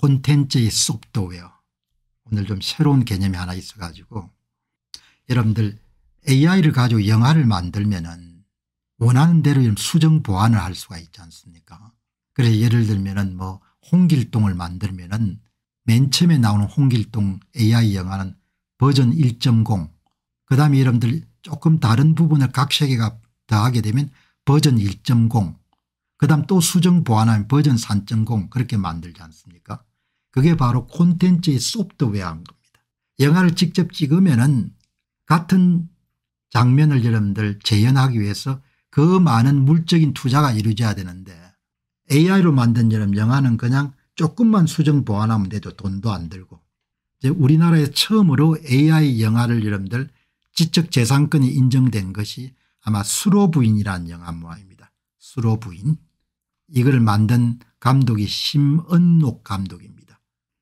콘텐츠의 소프트웨어 오늘 좀 새로운 개념이 하나 있어 가지고 여러분들 AI를 가지고 영화를 만들면 은 원하는 대로 수정 보완을 할 수가 있지 않습니까 그래서 예를 들면 은뭐 홍길동을 만들면 은맨 처음에 나오는 홍길동 AI 영화는 버전 1.0 그다음에 여러분들 조금 다른 부분을 각세계 더하게 되면 버전 1.0 그다음 또 수정 보완하면 버전 3.0 그렇게 만들지 않습니까 그게 바로 콘텐츠의 소프트웨어인 겁니다. 영화를 직접 찍으면 은 같은 장면을 여러분들 재현하기 위해서 그 많은 물적인 투자가 이루어져야 되는데 AI로 만든 여러분 영화는 그냥 조금만 수정 보완하면 돼도 돈도 안 들고 이제 우리나라에 처음으로 AI 영화를 여러분들 지적재산권이 인정된 것이 아마 수로부인이라는 영화 모양입니다. 수로부인 이걸 만든 감독이 심은록 감독입니다.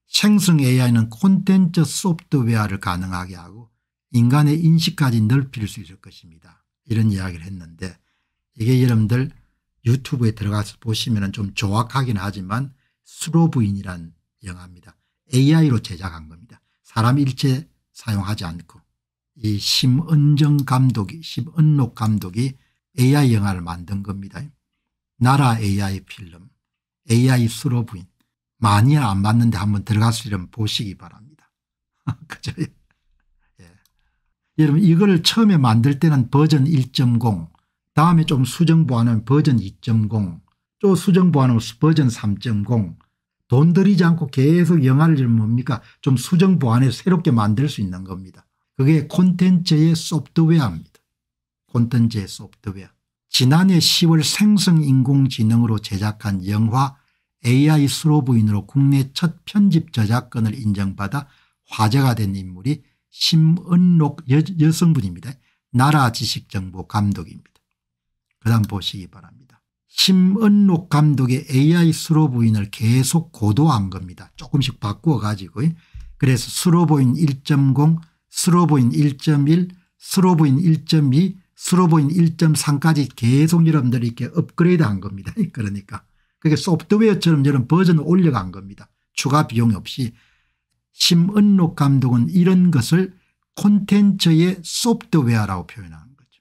생성 AI는 콘텐츠 소프트웨어를 가능하게 하고 인간의 인식까지 넓힐 수 있을 것입니다. 이런 이야기를 했는데 이게 여러분들 유튜브에 들어가서 보시면 좀 조악하긴 하지만 수로 부인이란 영화입니다. AI로 제작한 겁니다. 사람 일체 사용하지 않고 이 심은정 감독이 심은록 감독이 AI 영화를 만든 겁니다. 나라 AI 필름 AI 수로 부인 많이안 봤는데 한번 들어가시면 보시기 바랍니다. 그죠? 예. 예. 여러분 이걸 처음에 만들 때는 버전 1.0 다음에 좀 수정 보완하면 버전 2.0또 수정 보완하면 버전 3.0돈 들이지 않고 계속 영화를 뭡니까 좀 수정 보완해서 새롭게 만들 수 있는 겁니다. 그게 콘텐츠의 소프트웨어입니다. 콘텐츠의 소프트웨어. 지난해 10월 생성인공지능으로 제작한 영화 AI 스로부인으로 국내 첫 편집 저작권을 인정받아 화제가 된 인물이 심은록 여, 성분입니다 나라 지식정보 감독입니다. 그 다음 보시기 바랍니다. 심은록 감독의 AI 수로부인을 계속 고도한 겁니다. 조금씩 바꾸어 가지고 그래서 수로부인 1.0 수로부인 1.1 수로부인 1.2 수로부인 1.3까지 계속 여러분들 이렇게 업그레이드 한 겁니다. 그러니까 그게 소프트웨어처럼 저런 버전을 올려간 겁니다. 추가 비용 없이. 심은록 감독은 이런 것을 콘텐츠의 소프트웨어라고 표현하는 거죠.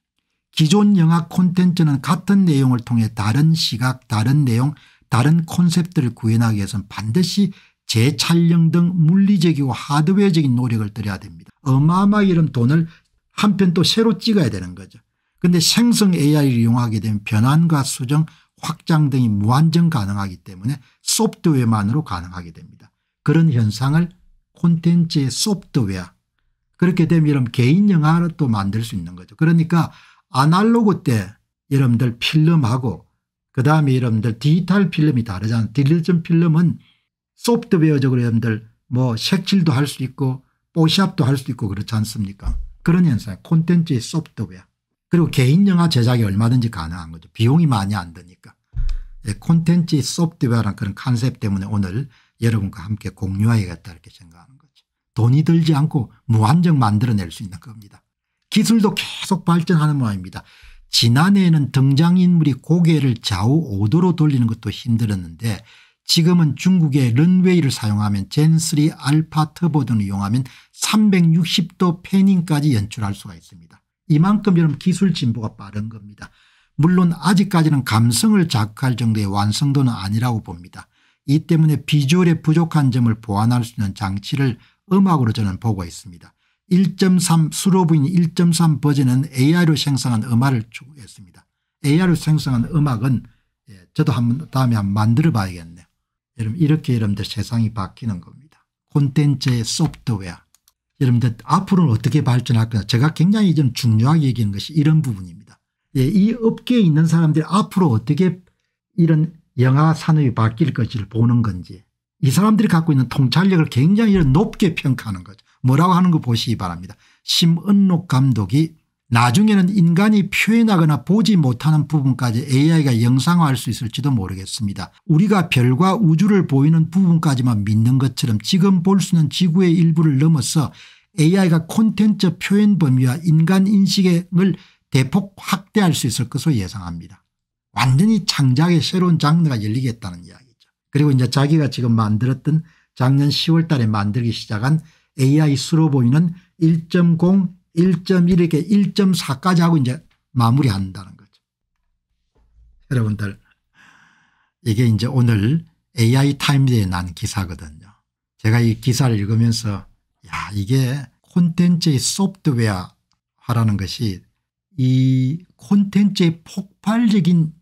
기존 영화 콘텐츠는 같은 내용을 통해 다른 시각 다른 내용 다른 콘셉트를 구현하기 위해서는 반드시 재촬영 등 물리적이고 하드웨어적인 노력을 들여야 됩니다. 어마어마하게 이런 돈을 한편 또 새로 찍어야 되는 거죠. 그런데 생성 AI를 이용하게 되면 변환과 수정 확장 등이 무한정 가능하기 때문에 소프트웨어만으로 가능하게 됩니다. 그런 현상을 콘텐츠의 소프트웨어 그렇게 되면 여러분 개인 영화를 또 만들 수 있는 거죠. 그러니까 아날로그 때 여러분들 필름하고 그다음에 여러분들 디지털 필름이 다르잖아요. 디지털 필름은 소프트웨어적으로 여러분들 뭐 색칠도 할 수 있고 뽀샵도 할 수 있고 그렇지 않습니까 그런 현상 콘텐츠의 소프트웨어 그리고 개인 영화 제작이 얼마든지 가능한 거죠. 비용이 많이 안 드니까. 콘텐츠 소프트웨어라는 그런 컨셉 때문에 오늘 여러분과 함께 공유하겠다 이렇게 생각하는 거죠. 돈이 들지 않고 무한정 만들어낼 수 있는 겁니다. 기술도 계속 발전하는 모양입니다. 지난해에는 등장인물이 고개를 좌우오도로 돌리는 것도 힘들었는데 지금은 중국의 런웨이를 사용하면 젠3 알파 터보 등을 이용하면 360도 패닝까지 연출할 수가 있습니다. 이만큼 여러분 기술 진보가 빠른 겁니다. 물론 아직까지는 감성을 자극할 정도의 완성도는 아니라고 봅니다. 이 때문에 비주얼의 부족한 점을 보완할 수 있는 장치를 음악으로 저는 보고 있습니다. 1.3 수로부인 1.3 버전은 AI로 생성한 음악을 추구했습니다. AI로 생성한 음악은 예, 저도 한번 다음에 한번 만들어 봐야겠네요. 여러분 이렇게 여러분들 세상이 바뀌는 겁니다. 콘텐츠의 소프트웨어. 여러분들 앞으로는 어떻게 발전할 거냐 제가 굉장히 좀 중요하게 얘기하는 것이 이런 부분입니다. 예, 이 업계에 있는 사람들이 앞으로 어떻게 이런 영화 산업이 바뀔 것을 보는 건지 이 사람들이 갖고 있는 통찰력을 굉장히 높게 평가하는 거죠. 뭐라고 하는 거 보시기 바랍니다. 심은록 감독이 나중에는 인간이 표현하거나 보지 못하는 부분까지 AI가 영상화할 수 있을지도 모르겠습니다. 우리가 별과 우주를 보이는 부분까지만 믿는 것처럼 지금 볼 수 있는 지구의 일부를 넘어서 AI가 콘텐츠 표현 범위와 인간 인식을 대폭 확대할 수 있을 것으로 예상합니다. 완전히 창작의 새로운 장르가 열리겠다는 이야기죠. 그리고 이제 자기가 지금 만들었던 작년 10월 달에 만들기 시작한 AI 수로 보이는 1.0, 1.1 이렇게 1.4까지 하고 이제 마무리한다는 거죠. 여러분들 이게 이제 오늘 AI 타임즈에 난 기사거든요. 제가 이 기사를 읽으면서 야 이게 콘텐츠의 소프트웨어 하라는 것이 이 콘텐츠의 폭발적인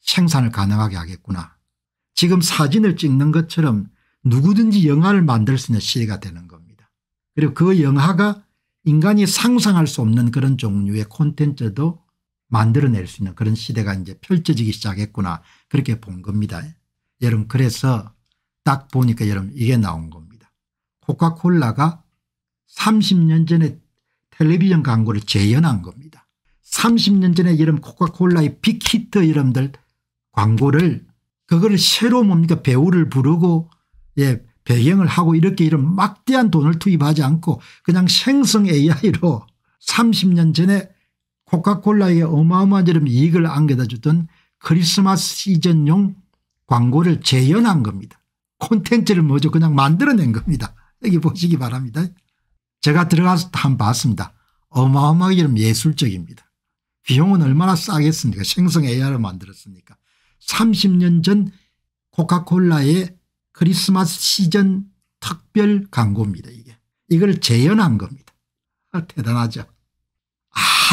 생산을 가능하게 하겠구나. 지금 사진을 찍는 것처럼 누구든지 영화를 만들 수 있는 시대가 되는 겁니다. 그리고 그 영화가 인간이 상상할 수 없는 그런 종류의 콘텐츠도 만들어낼 수 있는 그런 시대가 이제 펼쳐지기 시작했구나 그렇게 본 겁니다. 여러분 그래서 딱 보니까 여러분 이게 나온 겁니다. 코카콜라가 30년 전에 텔레비전 광고를 재현한 겁니다. 30년 전에 이름 코카콜라의 빅히트 이름들 광고를 그걸 새로 뭡니까 배우를 부르고 예 배경을 하고 이렇게 이런 막대한 돈을 투입하지 않고 그냥 생성 AI로 30년 전에 코카콜라의 어마어마한 이름 이익을 안겨다 주던 크리스마스 시즌용 광고를 재현한 겁니다. 콘텐츠를 뭐죠 그냥 만들어낸 겁니다. 여기 보시기 바랍니다. 제가 들어가서 한번 봤습니다. 어마어마하게 예술적입니다. 비용은 얼마나 싸겠습니까 생성 AI를 만들었습니까 30년 전 코카콜라의 크리스마스 시즌 특별 광고입니다 이게 이걸 재현한 겁니다 아, 대단하죠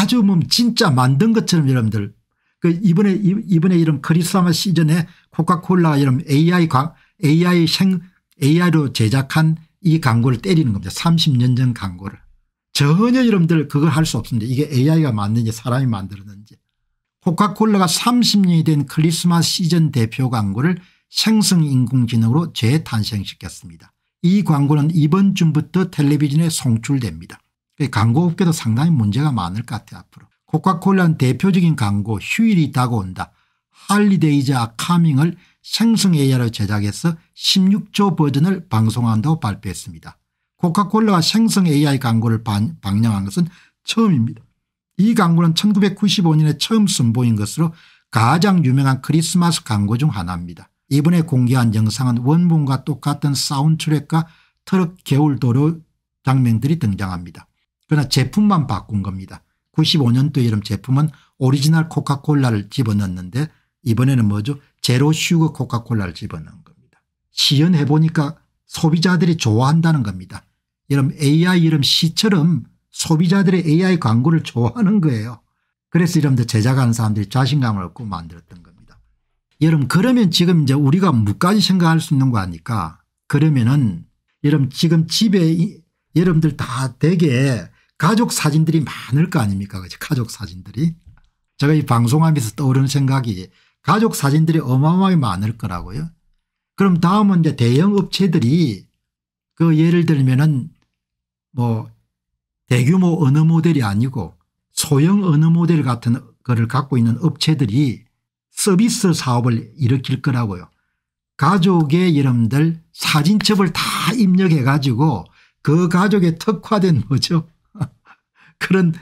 아주 뭐 진짜 만든 것처럼 여러분들 그 이번에 이번에 이런 크리스마스 시즌에 코카콜라 이런 AI 광 AI 생 AI로 제작한 이 광고를 때리는 겁니다. 30년 전 광고를. 전혀 여러분들 그걸 할 수 없습니다. 이게 AI가 만드는지 사람이 만들었는지. 코카콜라가 30년이 된 크리스마스 시즌 대표 광고를 생성인공지능으로 재탄생시켰습니다. 이 광고는 이번 주부터 텔레비전에 송출됩니다. 그 광고업계도 상당히 문제가 많을 것 같아요 앞으로. 코카콜라는 대표적인 광고 휴일이 다가온다. 할리데이즈 아 카밍을 생성 AI로 제작해서 16초 버전을 방송한다고 발표했습니다. 코카콜라가 생성 AI 광고를 방영한 것은 처음입니다. 이 광고는 1995년에 처음 선보인 것으로 가장 유명한 크리스마스 광고 중 하나입니다. 이번에 공개한 영상은 원본과 똑같은 사운드트랙과 트럭 개울도로 장면들이 등장합니다. 그러나 제품만 바꾼 겁니다. 95년도 여름 제품은 오리지널 코카콜라를 집어넣는데 이번에는 뭐죠 제로 슈거 코카콜라를 집어넣은 겁니다. 시연해보니까 소비자들이 좋아한다는 겁니다. 이런 AI 이름 시처럼 소비자들의 AI 광고를 좋아하는 거예요. 그래서 이름도 제작하는 사람들이 자신감을 얻고 만들었던 겁니다. 여러분 그러면 지금 이제 우리가 무까지 생각할 수 있는 거 아니까 그러면은 여러분 지금 집에 여러분들 다 대개 가족 사진들이 많을 거 아닙니까 그죠 가족 사진들이 제가 이 방송하면서 떠오르는 생각이 가족 사진들이 어마어마하게 많을 거라고요 그럼 다음은 이제 대형 업체들이 그 예를 들면은 뭐 대규모 언어 모델이 아니고 소형 언어 모델 같은 거를 갖고 있는 업체들이 서비스 사업을 일으킬 거라고요. 가족의 여러분들 사진첩을 다 입력해 가지고 그 가족에 특화된 뭐죠. 그런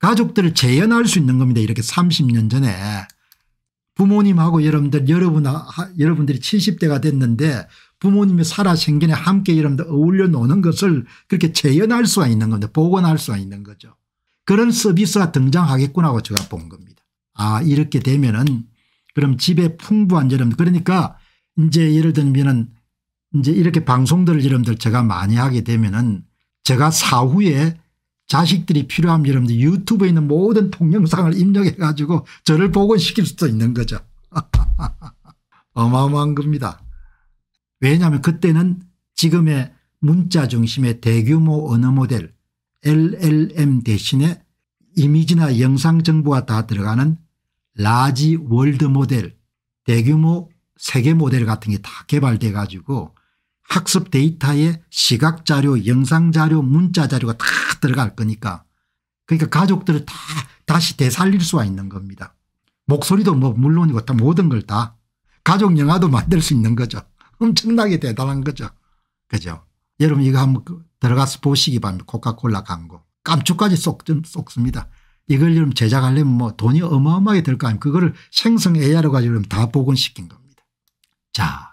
가족들을 재현할 수 있는 겁니다. 이렇게 30년 전에 부모님하고 여러분들 여러분 여러분들이 70대가 됐는데 부모님이 살아생전에 함께 이러분 어울려 노는 것을 그렇게 재현할 수가 있는 겁니다. 복원할 수가 있는 거죠. 그런 서비스가 등장하겠구나 고 제가 본 겁니다. 아 이렇게 되면은 그럼 집에 풍부한 여러분들 그러니까 이제 예를 들면은 이제 이렇게 방송들을 여러분들 제가 많이 하게 되면은 제가 사후에 자식들이 필요하 여러분들 유튜브에 있는 모든 동영상을 입력해 가지고 저를 복원시킬 수도 있는 거죠. 어마어마한 겁니다. 왜냐하면 그때는 지금의 문자 중심의 대규모 언어 모델 LLM 대신에 이미지나 영상 정보가 다 들어가는 라지 월드 모델 대규모 세계 모델 같은 게 다 개발돼 가지고 학습 데이터에 시각 자료 영상 자료 문자 자료가 다 들어갈 거니까 그러니까 가족들을 다 다시 되살릴 수가 있는 겁니다. 목소리도 뭐 물론이고 다 모든 걸 다 가족 영화도 만들 수 있는 거죠. 엄청나게 대단한 거죠. 그죠. 여러분 이거 한번 그 들어가서 보시기 바랍니다. 코카콜라 광고. 깜짝까지 쏙, 쏙습니다. 이걸 여러분 제작하려면 뭐 돈이 어마어마하게 들거 아닙니까. 그거를 생성 AI로 가지고 다 복원시킨 겁니다. 자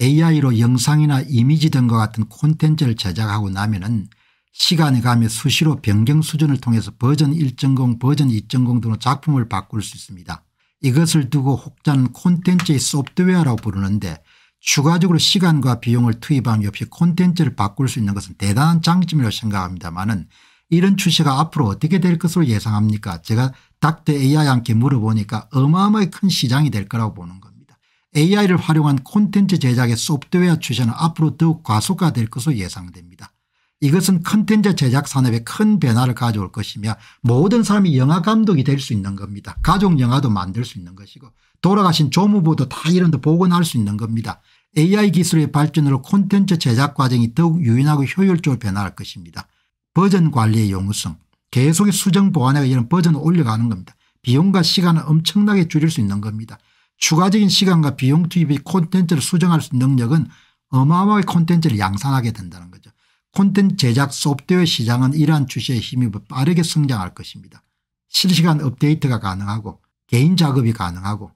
AI로 영상이나 이미지 등과 같은 콘텐츠를 제작하고 나면은 시간이 가면 수시로 변경 수준을 통해서 버전 1.0 버전 2.0 등으로 작품을 바꿀 수 있습니다. 이것을 두고 혹자는 콘텐츠의 소프트웨어라고 부르는데 추가적으로 시간과 비용을 투입함 없이 콘텐츠를 바꿀 수 있는 것은 대단한 장점이라고 생각합니다만은 이런 추세가 앞으로 어떻게 될 것으로 예상합니까 제가 닥터 AI한테 물어보니까 어마어마하게큰 시장이 될 거라고 보는 겁니다. AI를 활용한 콘텐츠 제작의 소프트웨어 추세는 앞으로 더욱 과속화될 것으로 예상됩니다. 이것은 콘텐츠 제작 산업에 큰 변화를 가져올 것이며 모든 사람이 영화 감독이 될 수 있는 겁니다. 가족 영화도 만들 수 있는 것이고 돌아가신 조무부도 다 이런 데 복원할 수 있는 겁니다. AI 기술의 발전으로 콘텐츠 제작 과정이 더욱 유인하고 효율적으로 변화할 것입니다. 버전 관리의 용우성 계속 수정 보완해가 이런 버전을 올려가는 겁니다. 비용과 시간을 엄청나게 줄일 수 있는 겁니다. 추가적인 시간과 비용 투입이 콘텐츠를 수정할 수 있는 능력은 어마어마하게 콘텐츠를 양산하게 된다는 거죠. 콘텐츠 제작 소프트웨어 시장은 이러한 추세에 힘입어 빠르게 성장할 것입니다. 실시간 업데이트가 가능하고 개인 작업이 가능하고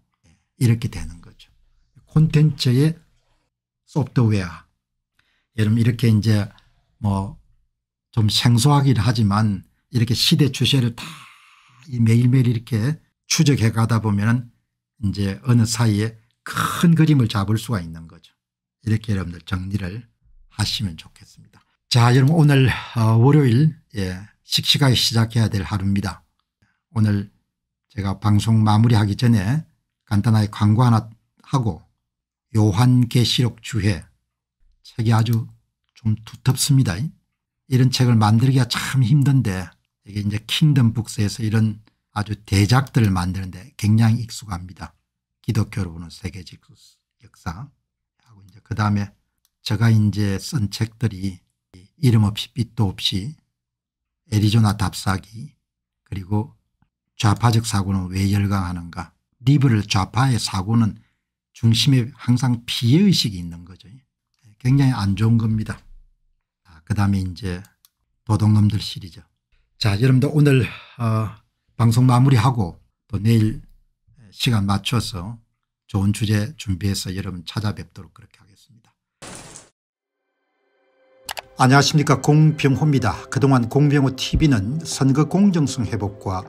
이렇게 되는 거죠. 콘텐츠의 소프트웨어. 여러분 이렇게 이제 뭐 좀 생소하긴 하지만 이렇게 시대 추세를 다 매일매일 이렇게 추적해 가다 보면 이제 어느 사이에 큰 그림을 잡을 수가 있는 거죠. 이렇게 여러분들 정리를 하시면 좋겠습니다. 자 여러분 오늘 어, 월요일 예, 씩씩하게 시작해야 될 하루입니다. 오늘 제가 방송 마무리하기 전에 간단하게 광고 하나 하고 요한계시록 주해 책이 아주 좀 두텁습니다. 이런 책을 만들기가 참 힘든데 이게 이제 킹덤 북스에서 이런 아주 대작들을 만드는데 굉장히 익숙합니다. 기독교로 보는 세계 역사 하고 이제 그 다음에 제가 이제 쓴 책들이 이름 없이 빛도 없이 애리조나 답사기 그리고 좌파적 사고는 왜 열광하는가 리브럴 좌파의 사고는 중심에 항상 피해의식이 있는 거죠. 굉장히 안 좋은 겁니다. 아, 그 다음에 이제 도둑놈들 시리즈. 자 여러분들 오늘 어, 방송 마무리하고 또 내일 시간 맞춰서 좋은 주제 준비해서 여러분 찾아뵙도록 그렇게 하겠습니다. 안녕하십니까 공병호입니다. 그동안 공병호 tv는 선거 공정성 회복과